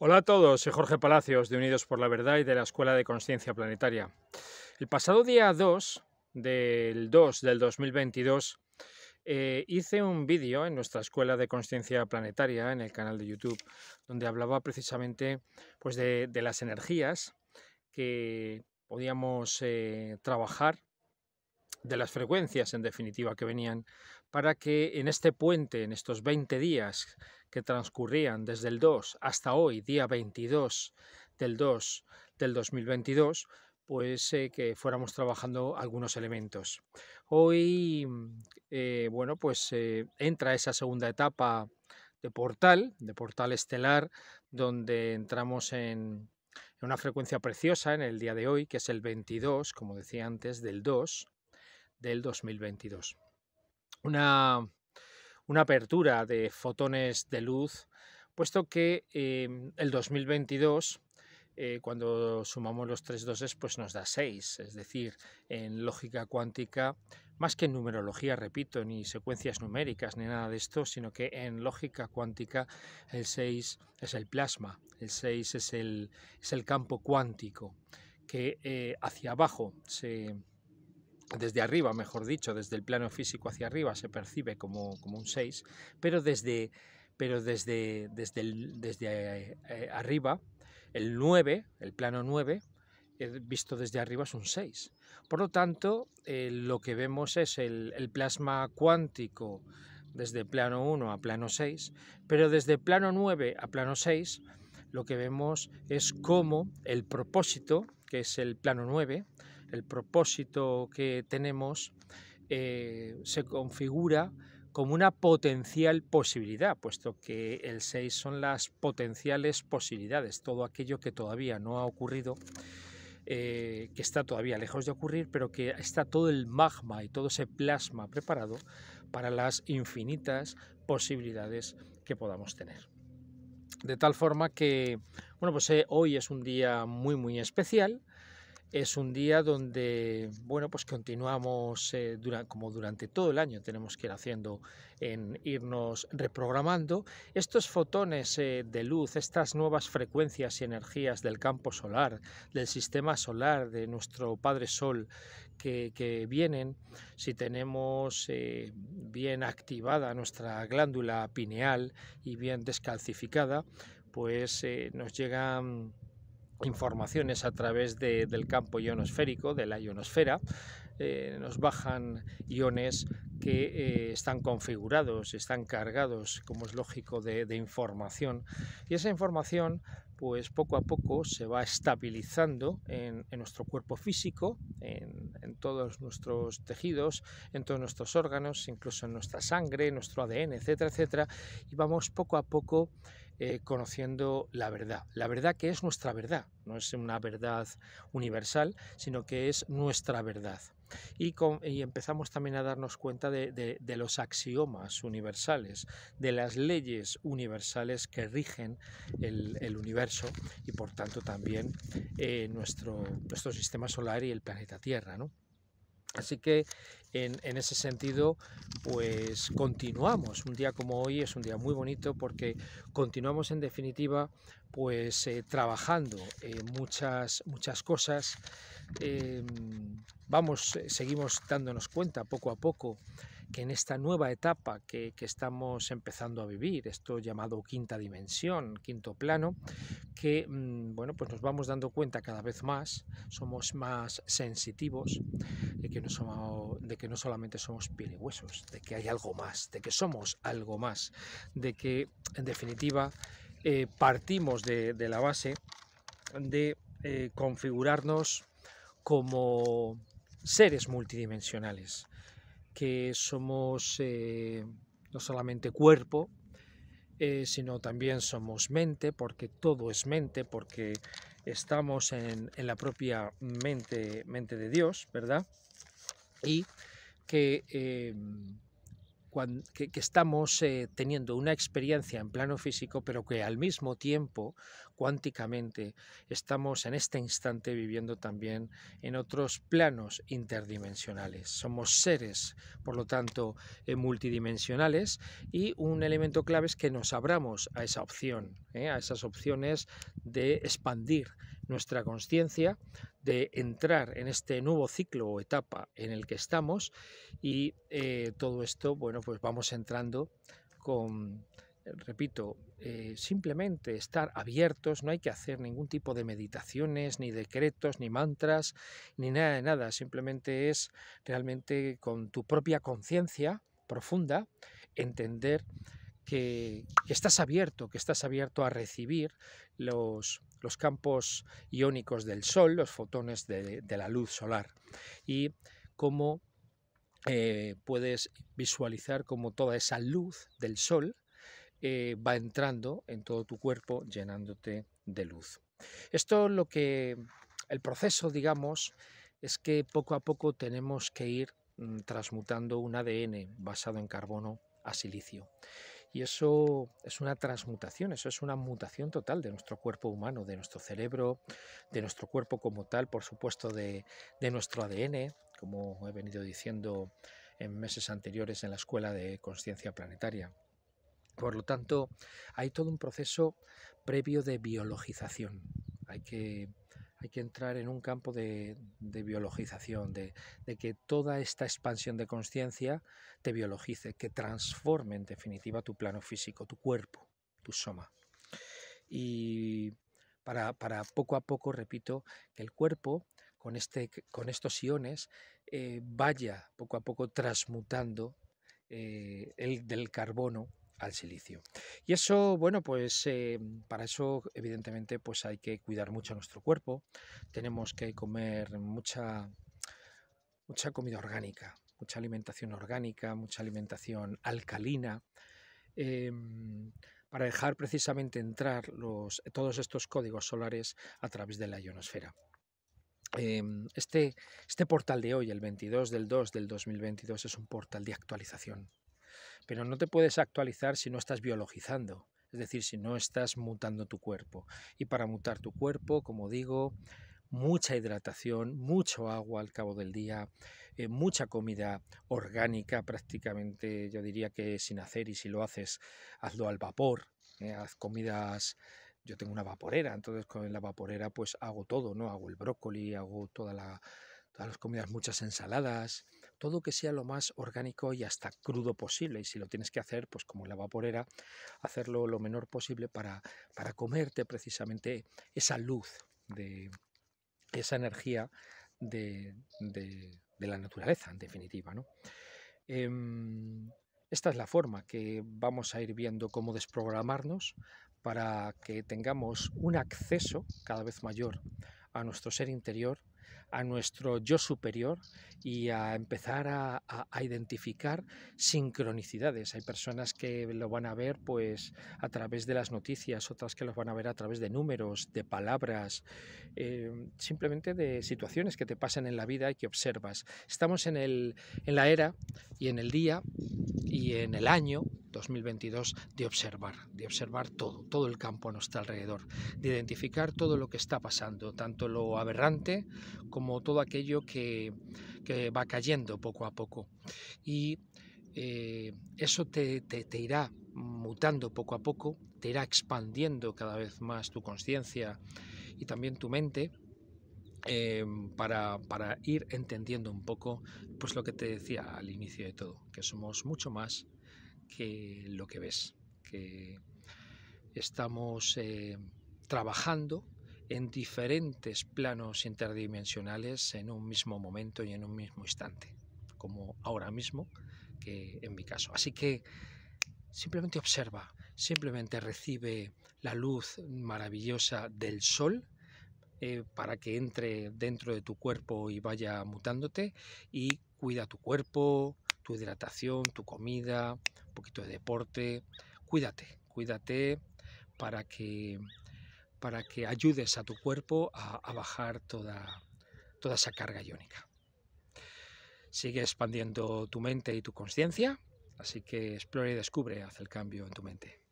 Hola a todos, soy Jorge Palacios de Unidos por la Verdad y de la Escuela de Conciencia Planetaria. El pasado día 2 del 2 del 2022 eh, hice un vídeo en nuestra Escuela de Conciencia Planetaria, en el canal de YouTube, donde hablaba precisamente pues, de, las energías que podíamos eh, trabajar, de las frecuencias en definitiva que venían para que en este puente, en estos 20 días que transcurrían desde el 2 hasta hoy, día 22 del 2 del 2022, pues eh, que fuéramos trabajando algunos elementos. Hoy, eh, bueno, pues eh, entra esa segunda etapa de portal, de portal estelar, donde entramos en, en una frecuencia preciosa en el día de hoy, que es el 22, como decía antes, del 2 del 2022 una, apertura de fotones de luz, puesto que em, el 2022 eh, cuando sumamos los tres doses, pues nos da 6. Es decir, en lógica cuántica, más que en numerología, repito, ni secuencias numéricas ni nada de esto, sino que en lógica cuántica el 6 es el plasma, el 6 es el, el campo cuántico que eh, hacia abajo se, desde arriba, mejor dicho, desde el plano físico hacia arriba se percibe como, un 6, pero desde, pero desde, desde, eh, eh, arriba, el 9, el plano 9, eh, visto desde arriba es un 6. Por lo tanto, lo que vemos es el, el plasma cuántico desde plano 1 a plano 6, pero desde plano 9 a plano 6 lo que vemos es cómo el propósito, que es el plano 9, el propósito que tenemos, eh, se configura como una potencial posibilidad, puesto que el 6 son las potenciales posibilidades, todo aquello que todavía no ha ocurrido, eh, que está todavía lejos de ocurrir, pero que está todo el magma y todo ese plasma preparado para las infinitas posibilidades que podamos tener. De tal forma que, bueno, pues eh, hoy es un día muy, muy especial, es un día donde, bueno, pues continuamos eh, como durante todo el año tenemos que ir haciendo en irnos reprogramando estos fotones eh, de luz, estas nuevas frecuencias y energías del campo solar, del sistema solar, de nuestro Padre Sol que, vienen si tenemos eh, bien activada nuestra glándula pineal y bien descalcificada, pues nos llegan informaciones a través del campo ionosférico, de la ionosfera, eh, nos bajan iones que eh, están configurados, están cargados, como es lógico, de, información. Y esa información, pues poco a poco se va estabilizando en, nuestro cuerpo físico, en, en, todos nuestros tejidos, en todos nuestros órganos, incluso en nuestra sangre, nuestro ADN, etcétera, etcétera. Y vamos poco a poco eh, conociendo la verdad. La verdad que es nuestra verdad, no es una verdad universal, sino que es nuestra verdad. Y, empezamos también a darnos cuenta de, los axiomas universales, de las leyes universales que rigen el, universo y por tanto también eh, nuestro, nuestro sistema solar y el planeta Tierra. ¿no? Así que en, ese sentido, pues continuamos. Un día como hoy es un día muy bonito porque continuamos en definitiva pues eh, trabajando eh, muchas, muchas cosas. Em, vamos, eh, seguimos dándonos cuenta poco a poco que en esta nueva etapa que, estamos empezando a vivir, esto llamado quinta dimensión, quinto plano, que mm, bueno, pues nos vamos dando cuenta cada vez más, somos más sensitivos de que no, de que no solamente somos piel y huesos, de que hay algo más, de que somos algo más, de que en definitiva eh, partimos de, la base de eh, configurarnos como seres multidimensionales, que somos eh, no solamente cuerpo, eh, sino también somos mente, porque todo es mente, porque estamos en, la propia mente, mente de Dios, ¿verdad? Y que, eh, estamos teniendo una experiencia en plano físico, pero que al mismo tiempo, cuánticamente, estamos en este instante viviendo también en otros planos interdimensionales. Somos seres, por lo tanto, eh, multidimensionales y un elemento clave es que nos abramos a esa opción, ¿eh? a esas opciones de expandir nuestra conciencia, de entrar en este nuevo ciclo o etapa en el que estamos y eh, todo esto, bueno, pues vamos entrando con repito, eh, simplemente estar abiertos, no hay que hacer ningún tipo de meditaciones, ni decretos, ni mantras, ni nada de nada, simplemente es realmente con tu propia conciencia profunda entender que, estás abierto, que estás abierto a recibir los, campos iónicos del Sol, los fotones de, la luz solar, y cómo eh, puedes visualizar como toda esa luz del Sol eh, va entrando en todo tu cuerpo llenándote de luz. Esto lo que, el proceso, digamos, es que poco a poco tenemos que ir mm, transmutando un ADN basado en carbono a silicio. Y eso es una transmutación, eso es una mutación total de nuestro cuerpo humano, de nuestro cerebro, de nuestro cuerpo como tal, por supuesto, de, de nuestro ADN, como he venido diciendo en meses anteriores en la escuela de conciencia planetaria. Por lo tanto, hay todo un proceso previo de biologización. Hay que, entrar en un campo de, biologización, de, que toda esta expansión de conciencia te biologice, que transforme en definitiva tu plano físico, tu cuerpo, tu soma. Y para, poco a poco, repito, que el cuerpo con, este, estos iones eh, vaya poco a poco transmutando eh, el del carbono al silicio. Y eso, bueno, pues eh, para eso evidentemente pues hay que cuidar mucho nuestro cuerpo, tenemos que comer mucha, mucha comida orgánica, mucha alimentación orgánica, mucha alimentación alcalina, em, para dejar precisamente entrar los, todos estos códigos solares a través de la ionosfera. Em, este, este portal de hoy, el 22 del 2 del 2022, es un portal de actualización pero no te puedes actualizar si no estás biologizando, es decir, si no estás mutando tu cuerpo. Y para mutar tu cuerpo, como digo, mucha hidratación, mucho agua al cabo del día, eh, mucha comida orgánica prácticamente, yo diría que sin hacer y si lo haces, hazlo al vapor, eh, haz comidas yo tengo una vaporera, entonces con la vaporera pues hago todo, ¿no? Hago el brócoli, hago toda todas las comidas, muchas ensaladas, todo que sea lo más orgánico y hasta crudo posible. Y si lo tienes que hacer, pues como en la vaporera, hacerlo lo menor posible para, comerte precisamente esa luz de esa energía de, la naturaleza, en definitiva. Em, esta es la forma que vamos a ir viendo cómo desprogramarnos para que tengamos un acceso cada vez mayor a nuestro ser interior a nuestro yo superior y a empezar a, identificar sincronicidades. Hay personas que lo van a ver pues a través de las noticias, otras que lo van a ver a través de números, de palabras, eh, simplemente de situaciones que te pasan en la vida y que observas. Estamos en, en la era y en el día y en el año 2022 de observar, de observar todo, todo el campo a nuestro alrededor, de identificar todo lo que está pasando, tanto lo aberrante como todo aquello que, va cayendo poco a poco. Y eh, eso te, irá mutando poco a poco, te irá expandiendo cada vez más tu conciencia y también tu mente eh, para, para, ir entendiendo un poco pues lo que te decía al inicio de todo, que somos mucho más que lo que ves, que estamos eh, trabajando en diferentes planos interdimensionales en un mismo momento y en un mismo instante, como ahora mismo que en mi caso. Así que simplemente observa, simplemente recibe la luz maravillosa del sol eh, para que entre dentro de tu cuerpo y vaya mutándote y cuida tu cuerpo, tu hidratación, tu comida, un poquito de deporte, cuídate, cuídate para que para que ayudes a tu cuerpo a, bajar toda, esa carga iónica. Sigue expandiendo tu mente y tu conciencia, así que explore y descubre, haz el cambio en tu mente.